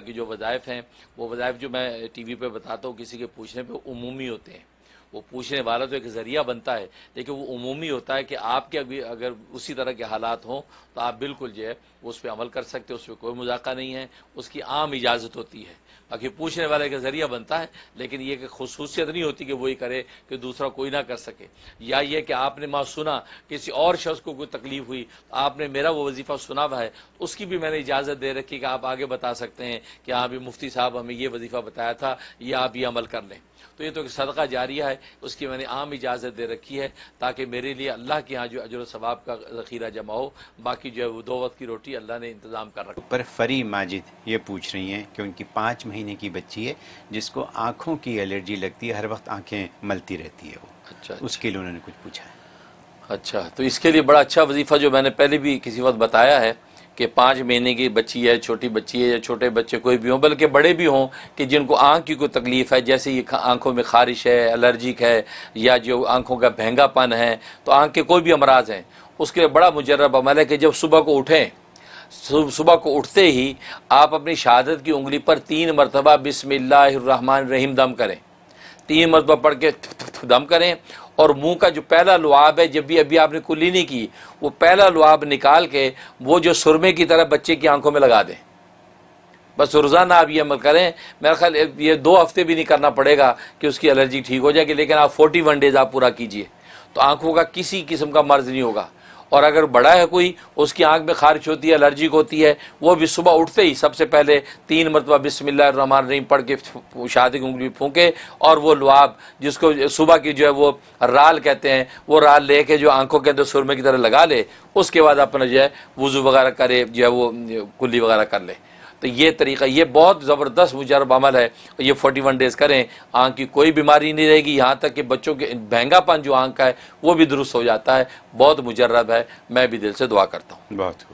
की जो वज़ायफ़ हैं वो वज़ायफ़ जो मैं टी वी पर बताता हूँ किसी के पूछने पर उमूमी होते हैं वो पूछने वाला तो एक ज़रिया बनता है लेकिन वो उमूमी होता है कि आपके अभी अगर उसी तरह के हालात हों तो आप बिल्कुल जो है उस पर अमल कर सकते हैं उस पर कोई मजाका नहीं है उसकी आम इजाज़त होती है बाकी पूछने वाले का ज़रिया बनता है लेकिन ये कि खसूसियत नहीं होती कि वही करे कि दूसरा कोई ना कर सके या ये कि आपने माँ सुना किसी और शख्स को कोई तकलीफ हुई तो आपने मेरा वो वजीफ़ा सुना हुआ है तो उसकी भी मैंने इजाज़त दे रखी कि आप आगे बता सकते हैं कि हाँ अभी मुफ्ती साहब हमें ये वजीफ़ा बताया था ये आप ये अमल कर लें तो ये तो एक सदका जारिया है उसकी मैंने आम इजाज़त दे रखी है ताकि मेरे लिए अल्लाह के यहाँ जो अजर सवाब का ज़खीरा जमा हो बाकी जो है वो दो वक्त की रोटी अल्लाह ने इंतज़ाम कर रखा पर फरी माजिद ये पूछ रही हैं कि उनकी पाँच महीने की बच्ची है जिसको आँखों की एलर्जी लगती है हर वक्त आँखें मलती रहती है वो अच्छा, अच्छा। उसके लिए उन्होंने कुछ पूछा है अच्छा तो इसके लिए बड़ा अच्छा वजीफ़ा जो मैंने पहले भी किसी वक्त बताया है कि पाँच महीने की बच्ची है छोटी बच्ची है या छोटे बच्चे कोई भी हों बल्कि बड़े भी हों कि जिनको आँख की कोई तकलीफ़ है जैसे ये आँखों में ख़ारिश है एलर्जिक है या जो आँखों का भहंगापन है तो आँख के कोई भी अमराज हैं उसके लिए बड़ा मुजरब अमल है कि जब सुबह को उठें सुबह को उठते ही आप अपनी शहादत की उंगली पर तीन मरतबा बिसमिल्लर रहीम दम करें तीन मरतबा पढ़ के दम करें और मुंह का जो पहला लुआब है जब भी अभी आपने कुली नहीं की वो पहला लुआब निकाल के वो जो सुरमे की तरह बच्चे की आंखों में लगा दें बस रोज़ाना आप ये अमल करें मेरा ख्याल ये दो हफ्ते भी नहीं करना पड़ेगा कि उसकी एलर्जी ठीक हो जाएगी लेकिन आप फोर्टी वन डेज़ आप पूरा कीजिए तो आंखों का किसी किस्म का मर्ज नहीं होगा और अगर बड़ा है कोई उसकी आंख में खारिश होती है एलर्जिक होती है वो भी सुबह उठते ही सबसे पहले तीन मरतबा बिसमान रहीम पढ़ के शादी की उंगली फूके और वो लुआब जिसको सुबह की जो है वो राल कहते हैं वो राल ले के जो आंखों के अंदर सुरमे की तरह लगा ले उसके बाद अपना जो है वज़ू वगैरह करे जो है वो कुल्ली वगैरह कर ले तो ये तरीका ये बहुत ज़बरदस्त मुजरब अमल है ये फोर्टी वन डेज़ करें आँख की कोई बीमारी नहीं रहेगी यहाँ तक कि बच्चों के महंगापन जो आँख का है वो भी दुरुस्त हो जाता है बहुत मुजरब है मैं भी दिल से दुआ करता हूँ बहुत